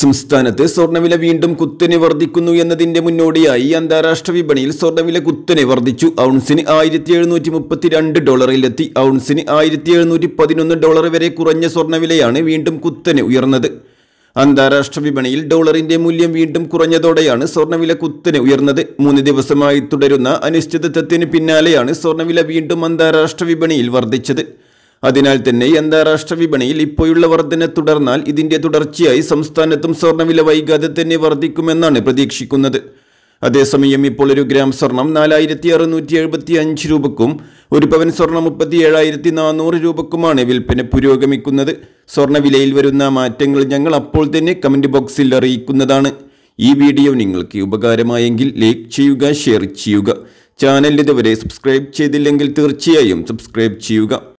സംസ്ഥാനത്ത് സ്വർണ്ണവില വീണ്ടും കുത്തനെ വർദ്ധിക്കുന്നു എന്നതിന്റെ മുന്നോടിയായി അന്താരാഷ്ട്ര വിപണിയിൽ സ്വർണ്ണവില കുത്തനെ വർദ്ധിച്ചു ഔൺസിന് ആയിരത്തി എഴുന്നൂറ്റി മുപ്പത്തിരണ്ട് ഡോളറിലെത്തി ഔൺസിന് ആയിരത്തി എഴുന്നൂറ്റി പതിനൊന്ന് ഡോളർ വരെ കുറഞ്ഞ സ്വർണ്ണവിലയാണ് വീണ്ടും കുത്തനെ ഉയർന്നത് അന്താരാഷ്ട്ര വിപണിയിൽ ഡോളറിന്റെ മൂല്യം വീണ്ടും കുറഞ്ഞതോടെയാണ് സ്വർണ്ണവില കുത്തനെ ഉയർന്നത് മൂന്ന് ദിവസമായി തുടരുന്ന അനിശ്ചിതത്വത്തിന് പിന്നാലെയാണ് സ്വർണ്ണവില വീണ്ടും അന്താരാഷ്ട്ര വിപണിയിൽ വർദ്ധിച്ചത് അതിനാൽ തന്നെ അന്താരാഷ്ട്ര വിപണിയിൽ ഇപ്പോഴുള്ള വർധന തുടർന്നാൽ ഇതിന്റെ തുടർച്ചയായി സംസ്ഥാനത്തും സ്വർണ്ണവില വൈകാതെ തന്നെ വർദ്ധിക്കുമെന്നാണ് പ്രതീക്ഷിക്കുന്നത് അതേസമയം ഇപ്പോൾ ഒരു ഗ്രാം സ്വർണം നാലായിരത്തി അറുന്നൂറ്റി എഴുപത്തി അഞ്ച് രൂപക്കും ഒരു പവൻ സ്വർണം മുപ്പത്തി ഏഴായിരത്തി നാനൂറ് രൂപക്കുമാണ് വിൽപ്പന പുരോഗമിക്കുന്നത് സ്വർണ്ണവിലയിൽ വരുന്ന മാറ്റങ്ങൾ ഞങ്ങൾ അപ്പോൾ തന്നെ കമൻറ്റ് ബോക്സിൽ അറിയിക്കുന്നതാണ് ഈ വീഡിയോ നിങ്ങൾക്ക് ഉപകാരമായെങ്കിൽ ലൈക്ക് ചെയ്യുക ഷെയർ ചെയ്യുക ചാനൽ ഇതുവരെ സബ്സ്ക്രൈബ് ചെയ്തില്ലെങ്കിൽ തീർച്ചയായും സബ്സ്ക്രൈബ് ചെയ്യുക